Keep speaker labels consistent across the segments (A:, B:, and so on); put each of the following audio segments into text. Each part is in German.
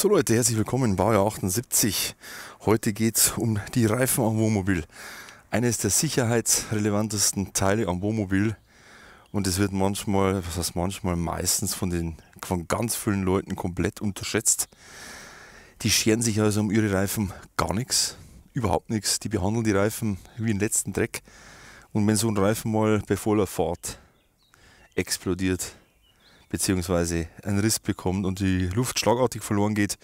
A: So Leute, herzlich willkommen, Baujahr 78. Heute geht es um die Reifen am Wohnmobil. Eines der sicherheitsrelevantesten Teile am Wohnmobil. Und es wird manchmal, was heißt manchmal, meistens von, den, von ganz vielen Leuten komplett unterschätzt. Die scheren sich also um ihre Reifen gar nichts, überhaupt nichts. Die behandeln die Reifen wie den letzten Dreck. Und wenn so ein Reifen mal bei voller Fahrt explodiert, beziehungsweise einen Riss bekommt und die Luft schlagartig verloren geht,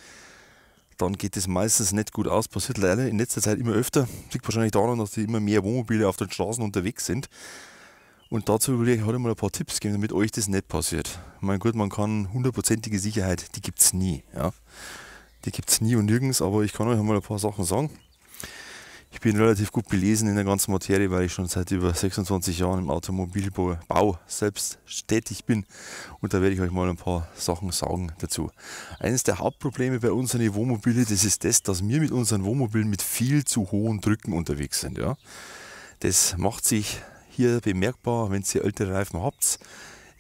A: dann geht es meistens nicht gut aus. Passiert leider in letzter Zeit immer öfter. Liegt wahrscheinlich daran, dass die immer mehr Wohnmobile auf den Straßen unterwegs sind. Und dazu überlege ich heute mal ein paar Tipps geben, damit euch das nicht passiert. Mein Gott, man kann hundertprozentige Sicherheit, die gibt es nie. Ja. Die gibt es nie und nirgends, aber ich kann euch mal ein paar Sachen sagen. Ich bin relativ gut belesen in der ganzen Materie, weil ich schon seit über 26 Jahren im Automobilbau selbst tätig bin. Und da werde ich euch mal ein paar Sachen sagen dazu. Eines der Hauptprobleme bei unseren evo das ist das, dass wir mit unseren Wohnmobilen mit viel zu hohen Drücken unterwegs sind. Ja? Das macht sich hier bemerkbar, wenn ihr ältere Reifen habt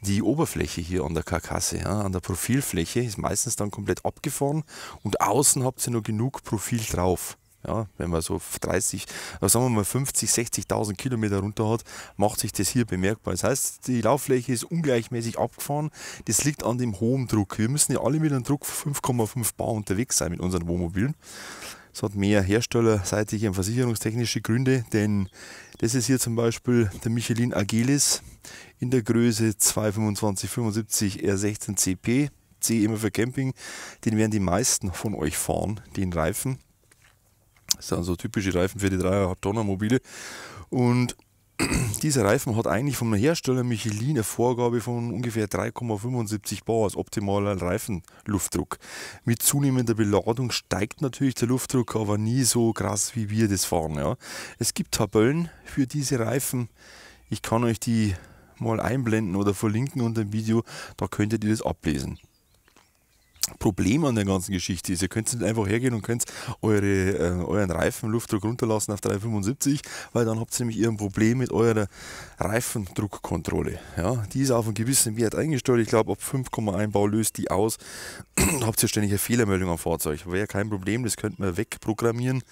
A: die Oberfläche hier an der Karkasse, ja, an der Profilfläche, ist meistens dann komplett abgefahren und außen habt ihr noch genug Profil drauf. Ja, wenn man so 30, äh, sagen wir mal 50, 60.000 Kilometer runter hat, macht sich das hier bemerkbar. Das heißt, die Lauffläche ist ungleichmäßig abgefahren. Das liegt an dem hohen Druck. Wir müssen ja alle mit einem Druck von 5,5 Bar unterwegs sein mit unseren Wohnmobilen. Das hat mehr herstellerseitig und versicherungstechnische Gründe, denn das ist hier zum Beispiel der Michelin Agilis in der Größe 22575 R16 CP. C immer für Camping. Den werden die meisten von euch fahren, den Reifen. Das sind so typische Reifen für die 3,5 Tonner Mobile. Und dieser Reifen hat eigentlich vom Hersteller Michelin eine Vorgabe von ungefähr 3,75 Bar als optimaler Reifenluftdruck. Mit zunehmender Beladung steigt natürlich der Luftdruck, aber nie so krass wie wir das fahren. Ja. Es gibt Tabellen für diese Reifen. Ich kann euch die mal einblenden oder verlinken unter dem Video. Da könntet ihr das ablesen. Problem an der ganzen Geschichte ist, ihr könnt nicht einfach hergehen und könnt eure, äh, euren Reifenluftdruck runterlassen auf 375, weil dann habt ihr nämlich ihr ein Problem mit eurer Reifendruckkontrolle. Ja, die ist auf einen gewissen Wert eingestellt. Ich glaube, ab 5,1 Bau löst die aus. habt ihr ständig eine Fehlermeldung am Fahrzeug. Wäre kein Problem, das könnte man wegprogrammieren.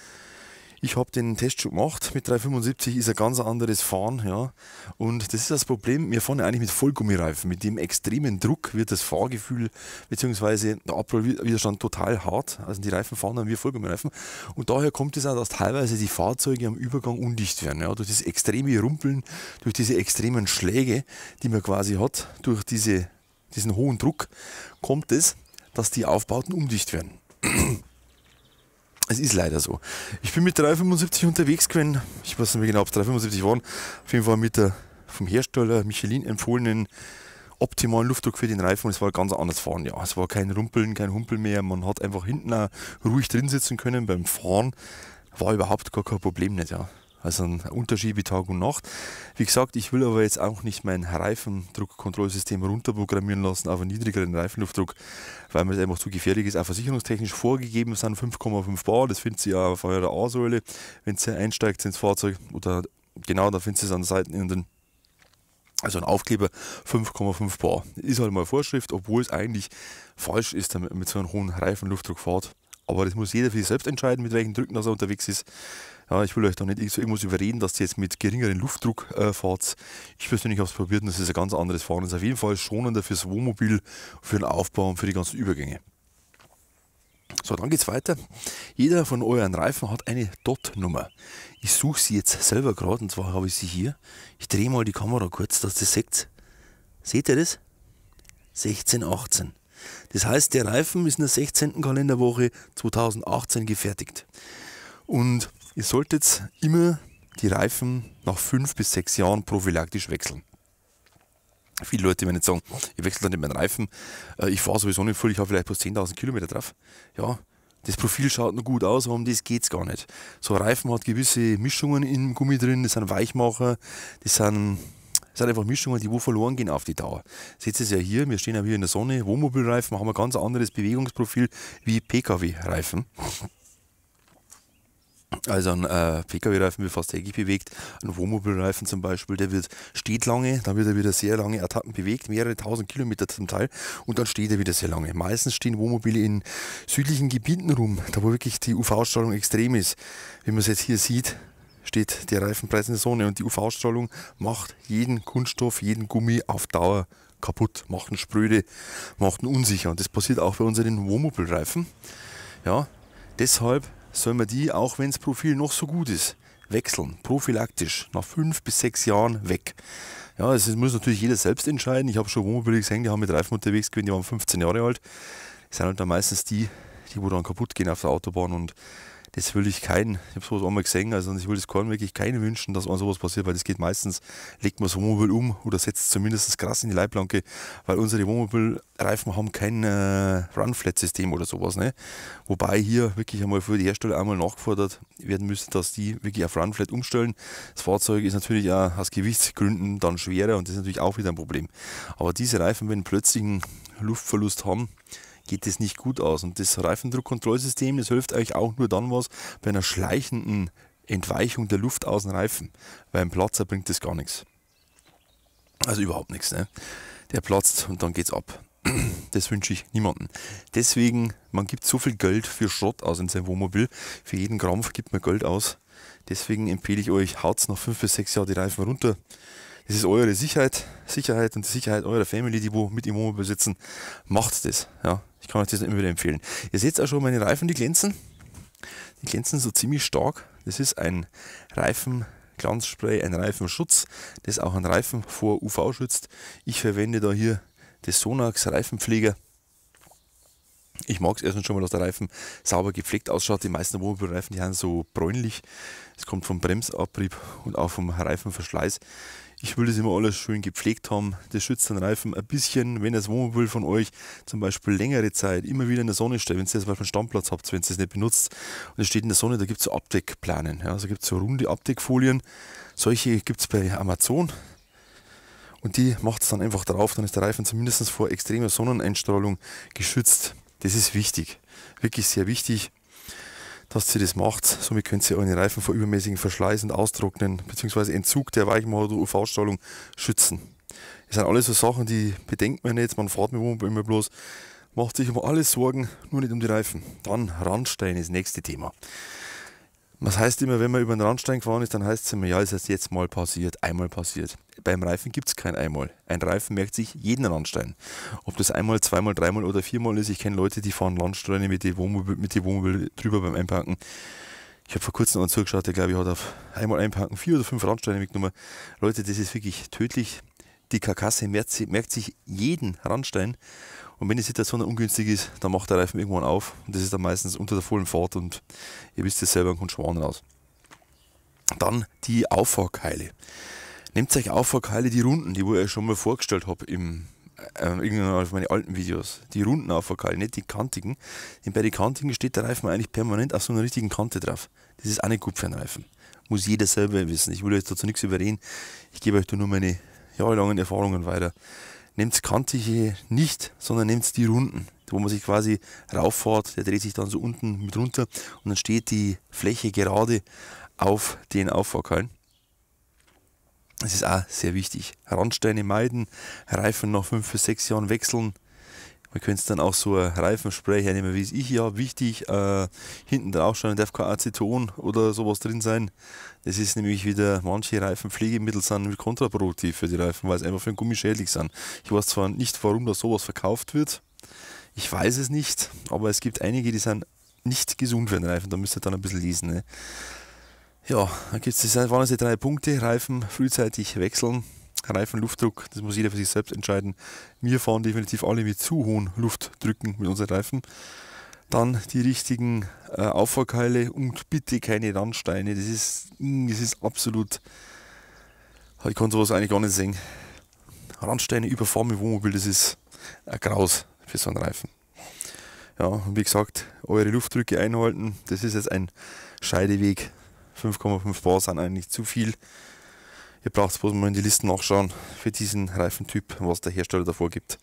A: Ich habe den Test schon gemacht. Mit 375 ist ein ganz anderes Fahren. Ja. Und das ist das Problem. Wir fahren ja eigentlich mit Vollgummireifen. Mit dem extremen Druck wird das Fahrgefühl bzw. der Abrollwiderstand total hart. Also die Reifen fahren dann wie Vollgummireifen. Und daher kommt es auch, dass teilweise die Fahrzeuge am Übergang undicht werden. Ja. Durch das extreme Rumpeln, durch diese extremen Schläge, die man quasi hat, durch diese, diesen hohen Druck, kommt es, dass die Aufbauten undicht werden. Es ist leider so. Ich bin mit 375 unterwegs gewesen. Ich weiß nicht mehr genau, ob es 375 waren. Auf jeden Fall mit der vom Hersteller Michelin empfohlenen optimalen Luftdruck für den Reifen. Es war ganz anders fahren. Ja, es war kein Rumpeln, kein Humpel mehr. Man hat einfach hinten auch ruhig drin sitzen können beim Fahren. War überhaupt gar kein Problem nicht. Ja. Also ein Unterschied wie Tag und Nacht. Wie gesagt, ich will aber jetzt auch nicht mein Reifendruckkontrollsystem runterprogrammieren lassen auf einen niedrigeren Reifenluftdruck, weil mir das einfach zu gefährlich ist. Auch versicherungstechnisch vorgegeben sind 5,5 Bar. Das findet ihr auf eurer A-Säule, wenn ihr einsteigt ins Fahrzeug. Oder genau, da findet ihr es an der Seite in den also ein Aufkleber 5,5 Bar. Ist halt mal Vorschrift, obwohl es eigentlich falsch ist, damit man mit so einem hohen Reifenluftdruck fahrt. Aber das muss jeder für sich selbst entscheiden, mit welchen Drücken er unterwegs ist ja, ich will euch da nicht irgendwas überreden, dass ihr jetzt mit geringerem Luftdruck äh, fahrt. Ich persönlich habe es probiert und das ist ein ganz anderes Fahren. Das ist auf jeden Fall schonender fürs Wohnmobil, für den Aufbau und für die ganzen Übergänge. So, dann geht es weiter. Jeder von euren Reifen hat eine DOT-Nummer. Ich suche sie jetzt selber gerade und zwar habe ich sie hier. Ich drehe mal die Kamera kurz, dass ihr seht. Seht ihr das? 1618. Das heißt, der Reifen ist in der 16. Kalenderwoche 2018 gefertigt. Und Ihr solltet immer die Reifen nach fünf bis sechs Jahren prophylaktisch wechseln. Viele Leute werden jetzt sagen, ich wechsle dann nicht meinen Reifen, äh, ich fahre sowieso nicht voll, ich habe vielleicht bloß 10.000 Kilometer drauf. Ja, das Profil schaut noch gut aus, aber um das geht es gar nicht. So ein Reifen hat gewisse Mischungen im Gummi drin, das sind Weichmacher, das sind, das sind einfach Mischungen, die wo verloren gehen auf die Dauer. Seht ihr es ja hier, wir stehen ja hier in der Sonne, Wohnmobilreifen haben ein ganz anderes Bewegungsprofil wie Pkw-Reifen. Also ein äh, Pkw-Reifen wird fast täglich bewegt, ein Wohnmobilreifen zum Beispiel, der wird, steht lange, dann wird er wieder sehr lange Etappen bewegt, mehrere tausend Kilometer zum Teil und dann steht er wieder sehr lange. Meistens stehen Wohnmobile in südlichen Gebieten rum, da wo wirklich die UV-Strahlung extrem ist. Wie man es jetzt hier sieht, steht der Reifenpreis in der Sonne und die UV-Strahlung macht jeden Kunststoff, jeden Gummi auf Dauer kaputt, macht ihn spröde, macht ihn unsicher und das passiert auch bei unseren Wohnmobilreifen. Ja, deshalb soll man die, auch wenn das Profil noch so gut ist, wechseln, prophylaktisch, nach fünf bis sechs Jahren weg. Ja, das muss natürlich jeder selbst entscheiden. Ich habe schon Wohnmobile gesehen, die haben mit Reifen unterwegs gewesen, die waren 15 Jahre alt. Das sind halt dann meistens die, die wo dann kaputt gehen auf der Autobahn und das will ich keinen, ich habe sowas auch mal gesehen, also ich will das keinen wirklich keinen wünschen, dass man sowas passiert, weil das geht meistens, legt man das Wohnmobil um oder setzt zumindest krass in die Leitplanke, weil unsere Wohnmobilreifen haben kein äh, Runflat-System oder sowas. Ne? Wobei hier wirklich einmal für die Hersteller einmal nachgefordert werden müsste, dass die wirklich auf Runflat umstellen. Das Fahrzeug ist natürlich auch aus Gewichtsgründen dann schwerer und das ist natürlich auch wieder ein Problem. Aber diese Reifen, wenn plötzlich einen Luftverlust haben, geht es nicht gut aus. Und das Reifendruckkontrollsystem, das hilft euch auch nur dann was bei einer schleichenden Entweichung der Luft aus dem Reifen. Beim Platzer bringt das gar nichts. Also überhaupt nichts. Ne? Der platzt und dann geht's ab. Das wünsche ich niemandem. Deswegen, man gibt so viel Geld für Schrott aus in seinem Wohnmobil. Für jeden Krampf gibt man Geld aus. Deswegen empfehle ich euch, haut nach 5 bis 6 Jahren die Reifen runter. Es ist eure Sicherheit, Sicherheit und die Sicherheit eurer Family, die wo mit Immobilien besitzen. Macht das. Ja, ich kann euch das immer wieder empfehlen. Ihr seht auch schon meine Reifen, die glänzen. Die glänzen so ziemlich stark. Das ist ein Reifen Glanzspray, ein Reifenschutz, das auch einen Reifen vor UV schützt. Ich verwende da hier das Sonax Reifenpfleger ich mag es erstens schon mal, dass der Reifen sauber gepflegt ausschaut. Die meisten Wohnmobilreifen, die haben so bräunlich. Es kommt vom Bremsabrieb und auch vom Reifenverschleiß. Ich will das immer alles schön gepflegt haben. Das schützt den Reifen ein bisschen, wenn das Wohnmobil von euch zum Beispiel längere Zeit immer wieder in der Sonne steht, wenn ihr zum Beispiel einen Standplatz habt, wenn ihr es nicht benutzt und es steht in der Sonne, da gibt es so Abdeckplanen. Ja, also gibt es so runde Abdeckfolien. Solche gibt es bei Amazon. Und die macht es dann einfach drauf, dann ist der Reifen zumindest vor extremer Sonneneinstrahlung geschützt. Das ist wichtig, wirklich sehr wichtig, dass ihr das macht. Somit könnt ihr euren Reifen vor übermäßigen Verschleiß und Austrocknen bzw. Entzug der Weichmacher oder UV-Strahlung schützen. Das sind alles so Sachen, die bedenkt man nicht, man fährt mit Wohnmobil immer bloß, macht sich um alles Sorgen, nur nicht um die Reifen. Dann Randstein ist das nächste Thema. Was heißt immer, wenn man über den Randstein gefahren ist, dann heißt es immer, ja, es ist jetzt mal passiert, einmal passiert. Beim Reifen gibt es kein einmal. Ein Reifen merkt sich jeden Randstein. Ob das einmal, zweimal, dreimal oder viermal ist, ich kenne Leute, die fahren Landsteine mit dem Wohnmobil, Wohnmobil drüber beim Einparken. Ich habe vor kurzem einen zugeschaut, der glaube ich hat auf einmal Einparken vier oder fünf Randsteine mitgenommen. Leute, das ist wirklich tödlich. Die Karkasse merkt, merkt sich jeden Randstein und wenn die Situation ungünstig ist, dann macht der Reifen irgendwann auf. Und das ist dann meistens unter der vollen Fahrt und ihr wisst es selber und kommt Schwanen raus. Dann die Auffahrkeile. Nehmt euch Auffahrkeile, die Runden, die ich euch schon mal vorgestellt habe im äh, irgendwann auf meine alten Videos, die runden Auffahrkeile, nicht die kantigen. Denn bei den kantigen steht der Reifen eigentlich permanent auf so einer richtigen Kante drauf. Das ist auch nicht gut für einen Reifen. Muss jeder selber wissen. Ich will euch dazu nichts überreden. Ich gebe euch da nur meine jahrelangen Erfahrungen weiter nehmt kantige nicht, sondern nehmt die runden, wo man sich quasi rauffahrt, der dreht sich dann so unten mit runter und dann steht die Fläche gerade auf den Auffahrkeil. Das ist auch sehr wichtig. Randsteine meiden, Reifen nach 5 bis 6 Jahren wechseln, man könnte dann auch so ein Reifenspray hernehmen, wie es ich ja Wichtig, äh, hinten drauf schon darf kein Aceton oder sowas drin sein. Das ist nämlich wieder, manche Reifenpflegemittel sind kontraproduktiv für die Reifen, weil sie einfach für den Gummi schädlich sind. Ich weiß zwar nicht, warum da sowas verkauft wird. Ich weiß es nicht, aber es gibt einige, die sind nicht gesund für den Reifen. Da müsst ihr dann ein bisschen lesen. Ne? Ja, dann gibt es, das waren diese drei Punkte. Reifen frühzeitig wechseln. Reifenluftdruck, das muss jeder für sich selbst entscheiden. Wir fahren definitiv alle mit zu hohen Luftdrücken mit unseren Reifen. Dann die richtigen äh, Auffahrkeile und bitte keine Randsteine. Das ist, mm, das ist absolut. Ah, ich kann sowas eigentlich gar nicht sehen. Randsteine überfahren mit Wohnmobil, das ist ein äh, Graus für so einen Reifen. Ja, und wie gesagt, eure Luftdrücke einhalten. Das ist jetzt ein Scheideweg. 5,5 Bar sind eigentlich zu viel. Ihr braucht bloß mal in die Listen nachschauen für diesen Reifentyp, was der Hersteller davor gibt.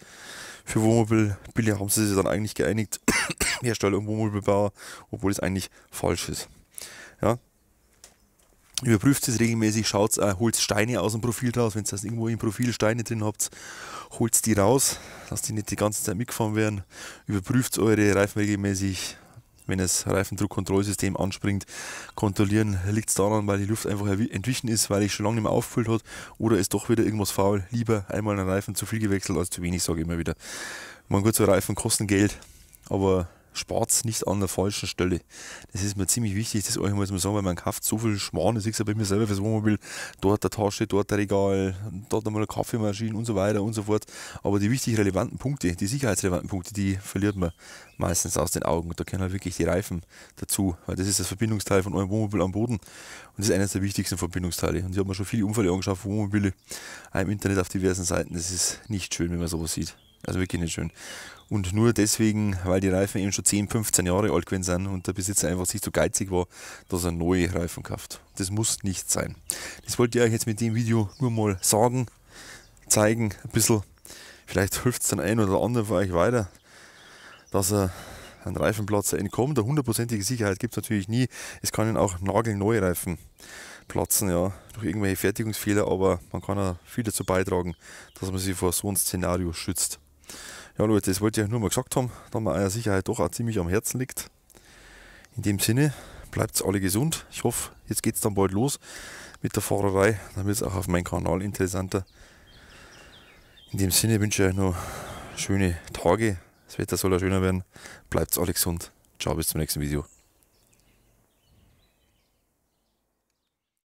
A: Für Wohnmobil haben sie sich dann eigentlich geeinigt, Hersteller und Wohnmobilbauer, obwohl es eigentlich falsch ist. Ja. Überprüft es regelmäßig, schaut, äh, holt Steine aus dem Profil raus, wenn ihr das irgendwo im Profil Steine drin habt, holt die raus, dass die nicht die ganze Zeit mitgefahren werden. Überprüft eure Reifen regelmäßig, wenn das Reifendruckkontrollsystem anspringt, kontrollieren. Liegt es daran, weil die Luft einfach entwichen ist, weil ich schon lange nicht mehr aufgefüllt hat oder ist doch wieder irgendwas faul. Lieber einmal einen Reifen zu viel gewechselt als zu wenig, sage ich immer wieder. Man gut, so Reifen kosten Geld, aber Spart nicht an der falschen Stelle. Das ist mir ziemlich wichtig, das euch mal zu sagen, weil man kauft so viel Schmarrn, das ist ja bei mir selber fürs Wohnmobil, dort eine Tasche, dort ein Regal, dort nochmal eine Kaffeemaschine und so weiter und so fort. Aber die wichtig relevanten Punkte, die sicherheitsrelevanten Punkte, die verliert man meistens aus den Augen. Da können halt wirklich die Reifen dazu, weil das ist das Verbindungsteil von eurem Wohnmobil am Boden und das ist eines der wichtigsten Verbindungsteile. Und ich habe mir schon viele Unfälle angeschaut, Wohnmobile im Internet auf diversen Seiten. Das ist nicht schön, wenn man sowas sieht. Also wirklich nicht schön. Und nur deswegen, weil die Reifen eben schon 10, 15 Jahre alt gewesen sind und der Besitzer einfach sich so geizig war, dass er neue Reifen kauft. Das muss nicht sein. Das wollte ich euch jetzt mit dem Video nur mal sagen, zeigen, ein bisschen. Vielleicht hilft es dann ein oder anderen von euch weiter, dass er einen Reifenplatzer entkommt. Eine hundertprozentige Sicherheit gibt es natürlich nie. Es können auch nagelneue Reifen platzen, ja, durch irgendwelche Fertigungsfehler, aber man kann auch viel dazu beitragen, dass man sich vor so einem Szenario schützt. Ja Leute, das wollte ich nur mal gesagt haben, da mir eure Sicherheit doch auch ziemlich am Herzen liegt. In dem Sinne, bleibt alle gesund. Ich hoffe, jetzt geht es dann bald los mit der Fahrerei. Dann wird es auch auf meinem Kanal interessanter. In dem Sinne wünsche ich euch noch schöne Tage. Das Wetter soll ja schöner werden. Bleibt alle gesund. Ciao, bis zum nächsten Video.